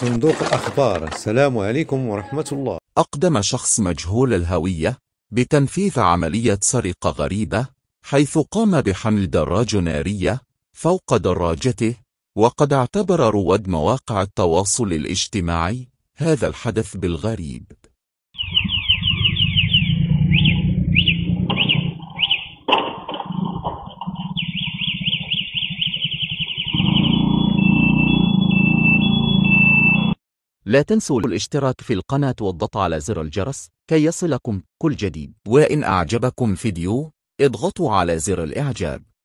صندوق الأخبار السلام عليكم ورحمة الله أقدم شخص مجهول الهوية بتنفيذ عملية سرقة غريبة حيث قام بحمل دراجة نارية فوق دراجته وقد اعتبر رواد مواقع التواصل الاجتماعي هذا الحدث بالغريب لا تنسوا الاشتراك في القناة والضغط على زر الجرس كي يصلكم كل جديد وإن أعجبكم فيديو اضغطوا على زر الإعجاب